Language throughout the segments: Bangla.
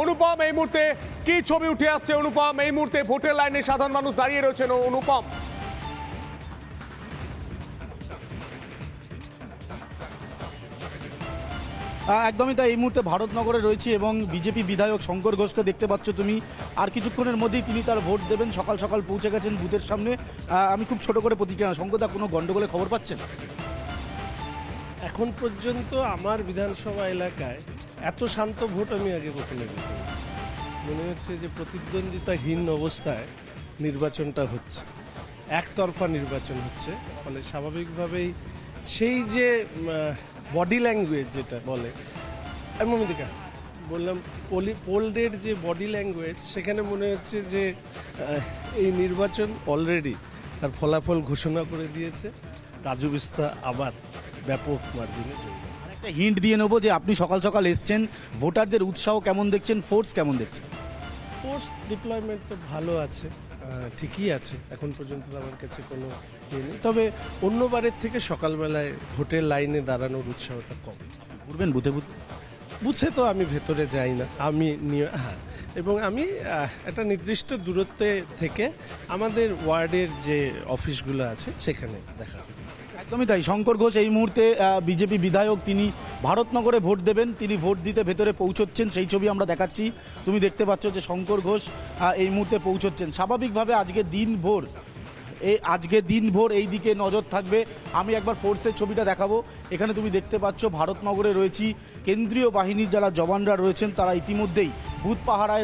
অনুপম এই মুহূর্তে কি ছবি উঠে আসছে অনুপম এই মুহূর্তে ভোটের লাইনে সাধারণ মানুষ দাঁড়িয়ে রয়েছেন অনুপম একদমই তাই এই মুহূর্তে ভারতনগরে রয়েছে এবং বিজেপি বিধায়ক শঙ্কর ঘোষকে দেখতে পাচ্ছ তুমি আর কিছুক্ষণের মধ্যেই তিনি তার ভোট দেবেন সকাল সকাল পৌঁছে গেছেন বুথের সামনে আমি খুব ছোট করে প্রতিক্রিয়া শঙ্করদা কোনো গণ্ডগোলে খবর পাচ্ছেন এখন পর্যন্ত আমার বিধানসভা এলাকায় এত শান্ত ভোট আমি আগে কখনো দেখি মনে হচ্ছে যে প্রতিদ্বন্দ্বিতাহীন অবস্থায় নির্বাচনটা হচ্ছে একতরফা নির্বাচন হচ্ছে ফলে স্বাভাবিকভাবেই সেই যে বডি ল্যাঙ্গুয়েজ যেটা বলে মমিদিকা বললাম পোলি পোল্ডের যে বডি ল্যাঙ্গুয়েজ সেখানে মনে হচ্ছে যে এই নির্বাচন অলরেডি তার ফলাফল ঘোষণা করে দিয়েছে রাজু বিস্তা আবার ব্যাপক মার্জিনে চলবে একটা হিন্ট দিয়ে নেবো যে আপনি সকাল সকাল এসছেন ভোটারদের উৎসাহ কেমন দেখছেন ফোর্স কেমন দেখছেন ফোর্স ডিপ্লয়মেন্ট তো ভালো আছে ঠিকই আছে এখন পর্যন্ত আমার কাছে কোনো ইয়ে নেই তবে অন্যবারের থেকে সকালবেলায় ভোটের লাইনে দাঁড়ানোর উৎসাহটা কম ঘুরবেন বুথে বুথে বুথে তো আমি ভেতরে যাই না আমি নিয়ে হ্যাঁ এবং আমি একটা নির্দিষ্ট দূরত্বে থেকে আমাদের ওয়ার্ডের যে অফিসগুলো আছে সেখানে দেখা একদমই তাই শঙ্কর ঘোষ এই মুহূর্তে বিজেপি বিধায়ক তিনি ভারতনগরে ভোট দেবেন তিনি ভোট দিতে ভেতরে পৌঁছচ্ছেন সেই ছবি আমরা দেখাচ্ছি তুমি দেখতে পাচ্ছ যে শঙ্কর ঘোষ এই মুহূর্তে পৌঁছচ্ছেন স্বাভাবিকভাবে আজকে দিন ভোর এই আজকে দিনভর এই দিকে নজর থাকবে আমি একবার ফোর্সের ছবিটা দেখাবো এখানে তুমি দেখতে পাচ্ছ ভারতনগরে রয়েছি কেন্দ্রীয় বাহিনীর যারা জওয়ানরা রয়েছেন তারা ইতিমধ্যেই ভূত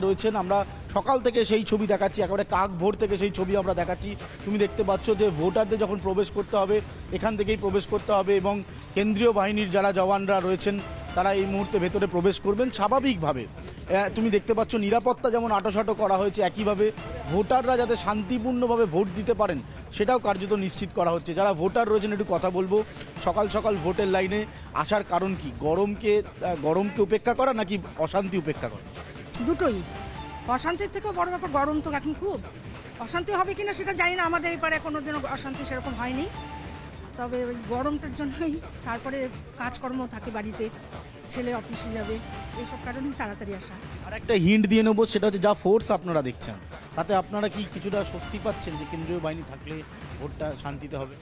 রয়েছেন আমরা সকাল থেকে সেই ছবি দেখাচ্ছি একেবারে কাক ভোর থেকে সেই ছবি আমরা দেখাচ্ছি তুমি দেখতে পাচ্ছ যে ভোটারদের যখন প্রবেশ করতে হবে এখান থেকেই প্রবেশ করতে হবে এবং কেন্দ্রীয় বাহিনীর যারা জওয়ানরা রয়েছেন তারা এই মুহূর্তে ভেতরে প্রবেশ করবেন স্বাভাবিকভাবে তুমি দেখতে পাচ্ছ নিরাপত্তা যেমন আটোসাটো করা হয়েছে একইভাবে ভোটাররা যাতে শান্তিপূর্ণভাবে ভোট দিতে পারেন সেটাও কার্যত নিশ্চিত করা হচ্ছে যারা ভোটার রয়েছেন একটু কথা বলবো সকাল সকাল ভোটের লাইনে আসার কারণ কি গরমকে গরমকে উপেক্ষা করা নাকি অশান্তি উপেক্ষা করা দুটোই অশান্তির থেকেও বড় ব্যাপার গরম তো এখন খুব অশান্তি হবে কিনা সেটা জানি না আমাদের এই পারে কোনো দিনও অশান্তি সেরকম হয়নি তবে ওই গরমটার জন্যই তারপরে কাজকর্ম থাকে বাড়িতে ছেলে অফিসে যাবে এইসব কারণেই তাড়াতাড়ি আসা আর একটা হিন্ট দিয়ে নেবো সেটা হচ্ছে যা ফোর্স আপনারা দেখছেন তাতে আপনারা কি কিছুটা স্বস্তি পাচ্ছেন যে কেন্দ্রীয় বাহিনী থাকলে ভোটটা শান্তিতে হবে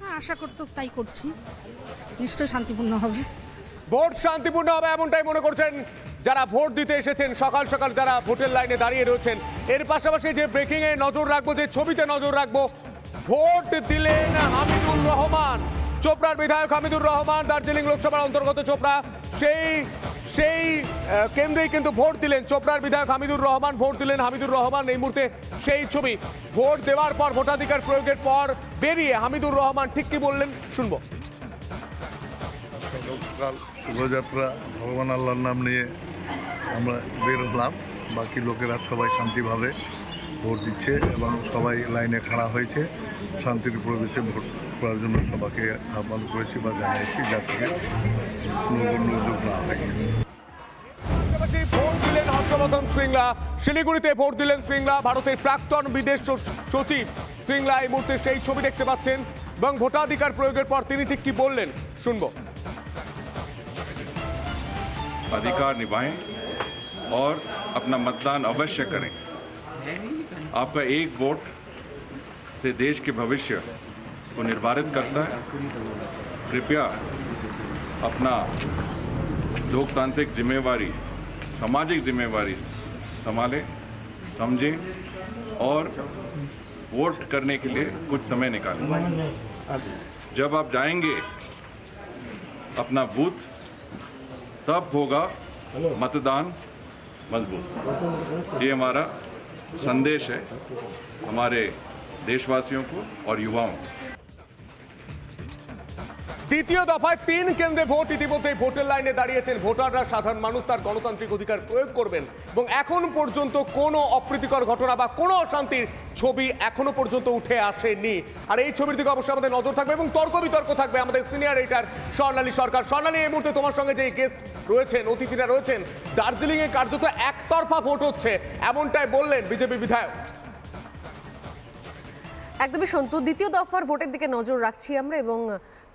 হ্যাঁ আশা করতো তাই করছি নিশ্চয় শান্তিপূর্ণ হবে ভোট শান্তিপূর্ণ হবে এমনটাই মনে করছেন যারা ভোট দিতে এসেছেন সকাল সকাল যারা ভোটের লাইনে দাঁড়িয়ে রয়েছেন এর পাশাপাশি যে ব্রেকিংয়ে নজর রাখবো যে ছবিতে নজর রাখবো ভোট দিলেন হামিদুর রহমান চোপড়ার বিধায়ক হামিদুর রহমান দার্জিলিং লোকসভার অন্তর্গত চোপড়া সেই সেই কেন্দ্রেই কিন্তু ভোট দিলেন চোপড়ার বিধায়ক হামিদুর রহমান ভোট দিলেন হামিদুর রহমান এই মুহূর্তে সেই ছবি ভোট দেওয়ার পর ভোটাধিকার প্রয়োগের পর বেরিয়ে হামিদুর রহমান ঠিক কি বললেন শুনবো শোভাযাত্রা ভগবান আল্লাহর নাম নিয়ে আমরা বের হলাম বাকি লোকেরা সবাই শান্তিভাবে ভোট দিচ্ছে এবং সবাই লাইনে খাড়া হয়েছে শান্তির পরিবেশে ভোট করার জন্য সবাইকে আহ্বান করেছি বা জানিয়েছি যাতে নগণ্য না হয় ভোট দিলেন হর্ষবর্ধন শৃঙ্গলা শিলিগুড়িতে ভোট দিলেন শৃঙ্গলা ভারতের প্রাক্তন বিদেশ সচিব শৃঙ্গলা এই মুহূর্তে সেই ছবি দেখতে পাচ্ছেন এবং ভোটাধিকার প্রয়োগের পর তিনি ঠিক কি বললেন শুনবো अधिकार निभाएं और अपना मतदान अवश्य करें आपका एक को निर्धारित करता है कृपया अपना लोकतांत्रिक जिम्मेवारी सामाजिक जिम्मेवारी संभालें समझें और वोट करने के लिए कुछ समय निकालें जब आप जाएंगे अपना बूथ तब होगा मतदान मजबूत ये हमारा संदेश है हमारे देशवासियों को और युवाओं को দ্বিতীয় দফায় তিন কেন্দ্রে ভোট ইতিমধ্যে ভোটের লাইনে দাঁড়িয়েছেন ভোটাররা সাধারণ মানুষ তার গণতান্ত্রিক অধিকার প্রয়োগ করবেন এবং এখন পর্যন্ত কোনো অপ্রীতিকর ঘটনা বা কোনো অশান্তির ছবি এখনো পর্যন্ত উঠে আসেনি আর এই ছবির দিকে অবশ্যই আমাদের নজর থাকবে এবং তর্ক বিতর্ক থাকবে আমাদের সিনিয়র এইটার স্বর্ণালী সরকার স্বর্ণালী এই মুহূর্তে তোমার সঙ্গে যে গেস্ট রয়েছেন অতিথিরা রয়েছেন দার্জিলিংয়ে কার্যত একতরফা ভোট হচ্ছে এমনটাই বললেন বিজেপি বিধায়ক একদমই সন্তু দ্বিতীয় দফার ভোটের দিকে নজর রাখছি আমরা এবং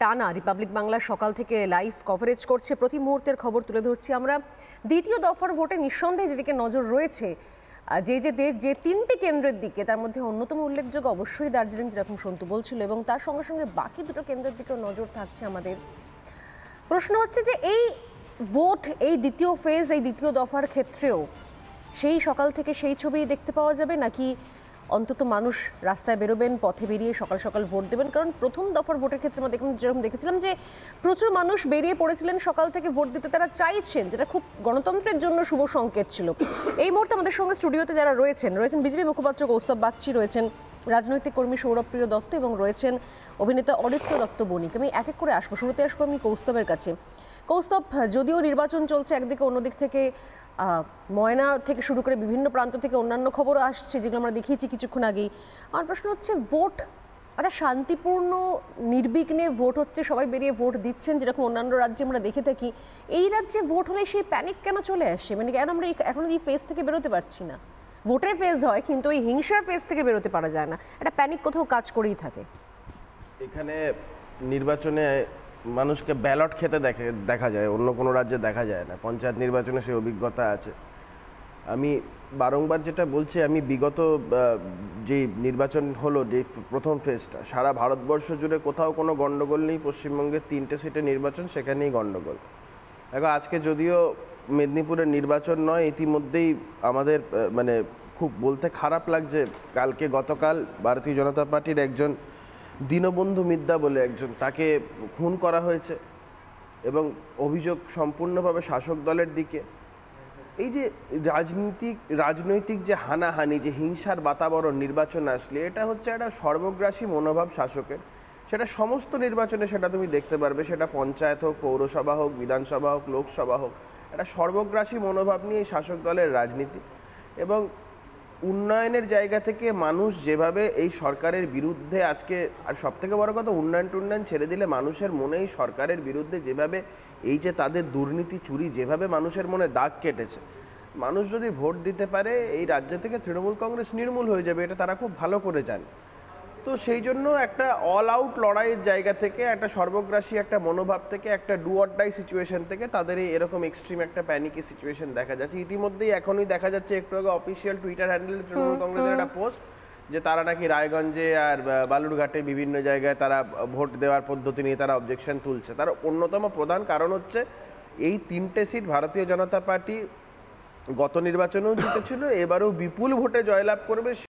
টানা রিপাবলিক বাংলা সকাল থেকে লাইভ কভারেজ করছে প্রতি মুহূর্তের খবর তুলে ধরছি আমরা দ্বিতীয় দফার ভোটে নিঃসন্দেহে যেদিকে নজর রয়েছে যে যে দেশ যে তিনটি কেন্দ্রের দিকে তার মধ্যে অন্যতম উল্লেখযোগ্য অবশ্যই দার্জিলিং যেরকম সন্তু বলছিল এবং তার সঙ্গে সঙ্গে বাকি দুটো কেন্দ্রের দিকেও নজর থাকছে আমাদের প্রশ্ন হচ্ছে যে এই ভোট এই দ্বিতীয় ফেজ এই দ্বিতীয় দফার ক্ষেত্রেও সেই সকাল থেকে সেই ছবি দেখতে পাওয়া যাবে নাকি অন্তত মানুষ রাস্তায় বেরোবেন পথে বেরিয়ে সকাল সকাল ভোট দেবেন কারণ প্রথম দফার ভোটের ক্ষেত্রে আমরা দেখুন যেরকম দেখেছিলাম যে প্রচুর মানুষ বেরিয়ে পড়েছিলেন সকাল থেকে ভোট দিতে তারা চাইছেন যেটা খুব গণতন্ত্রের জন্য শুভ সংকেত ছিল এই মুহূর্তে আমাদের সঙ্গে স্টুডিওতে যারা রয়েছেন রয়েছেন বিজেপি মুখপাত্র কৌস্তব বাগচি রয়েছেন রাজনৈতিক কর্মী সৌরভপ্রিয় দত্ত এবং রয়েছেন অভিনেতা অরিত্র দত্ত বণিক আমি এক এক করে আসবো শুরুতে আসবো আমি কৌস্তবের কাছে কৌস্তব যদিও নির্বাচন চলছে একদিকে অন্যদিক থেকে ময়না থেকে শুরু করে বিভিন্ন প্রান্ত থেকে অন্যান্য খবর আসছে যেগুলো আমরা দেখিয়েছি কিছুক্ষণ আগেই আমার প্রশ্ন হচ্ছে ভোট একটা শান্তিপূর্ণ নির্বিঘ্নে ভোট হচ্ছে সবাই বেরিয়ে ভোট দিচ্ছেন যেরকম অন্যান্য রাজ্যে আমরা দেখে থাকি এই রাজ্যে ভোট হলে সেই প্যানিক কেন চলে আসে মানে কেন আমরা এখন এই ফেজ থেকে বেরোতে পারছি না ভোটের ফেজ হয় কিন্তু ওই হিংসার ফেজ থেকে বেরোতে পারা যায় না একটা প্যানিক কোথাও কাজ করেই থাকে এখানে নির্বাচনে মানুষকে ব্যালট খেতে দেখে দেখা যায় অন্য কোনো রাজ্যে দেখা যায় না পঞ্চায়েত নির্বাচনে সেই অভিজ্ঞতা আছে আমি বারংবার যেটা বলছি আমি বিগত যে নির্বাচন হলো যে প্রথম ফেজটা সারা ভারতবর্ষ জুড়ে কোথাও কোনো গণ্ডগোল নেই পশ্চিমবঙ্গের তিনটে সিটে নির্বাচন সেখানেই গণ্ডগোল দেখো আজকে যদিও মেদিনীপুরের নির্বাচন নয় ইতিমধ্যেই আমাদের মানে খুব বলতে খারাপ লাগছে কালকে গতকাল ভারতীয় জনতা পার্টির একজন দীনবন্ধু মিদ্যা বলে একজন তাকে খুন করা হয়েছে এবং অভিযোগ সম্পূর্ণভাবে শাসক দলের দিকে এই যে রাজনীতিক রাজনৈতিক যে হানাহানি যে হিংসার বাতাবরণ নির্বাচন আসলে এটা হচ্ছে একটা সর্বগ্রাসী মনোভাব শাসকের সেটা সমস্ত নির্বাচনে সেটা তুমি দেখতে পারবে সেটা পঞ্চায়েত হোক পৌরসভা হোক বিধানসভা হোক লোকসভা হোক একটা সর্বগ্রাসী মনোভাব নিয়ে শাসক দলের রাজনীতি এবং উন্নয়নের জায়গা থেকে মানুষ যেভাবে এই সরকারের বিরুদ্ধে আজকে আর সব থেকে বড় কথা উন্নয়ন টুন্নয়ন ছেড়ে দিলে মানুষের মনেই সরকারের বিরুদ্ধে যেভাবে এই যে তাদের দুর্নীতি চুরি যেভাবে মানুষের মনে দাগ কেটেছে মানুষ যদি ভোট দিতে পারে এই রাজ্য থেকে তৃণমূল কংগ্রেস নির্মূল হয়ে যাবে এটা তারা খুব ভালো করে জানে তো সেই জন্য একটা অল আউট লড়াইয়ের জায়গা থেকে একটা সর্বগ্রাসী একটা মনোভাব থেকে একটা ডু ডাই সিচুয়েশন থেকে তাদের এই এরকম এক্সট্রিম একটা প্যানিকের সিচুয়েশন দেখা যাচ্ছে ইতিমধ্যেই এখনই দেখা যাচ্ছে একটু আগে অফিসিয়াল টুইটার হ্যান্ডেল তৃণমূল কংগ্রেসের একটা পোস্ট যে তারা নাকি রায়গঞ্জে আর বালুরঘাটে বিভিন্ন জায়গায় তারা ভোট দেওয়ার পদ্ধতি নিয়ে তারা অবজেকশন তুলছে তার অন্যতম প্রধান কারণ হচ্ছে এই তিনটে সিট ভারতীয় জনতা পার্টি গত নির্বাচনেও জিতেছিল এবারেও বিপুল ভোটে জয়লাভ করবে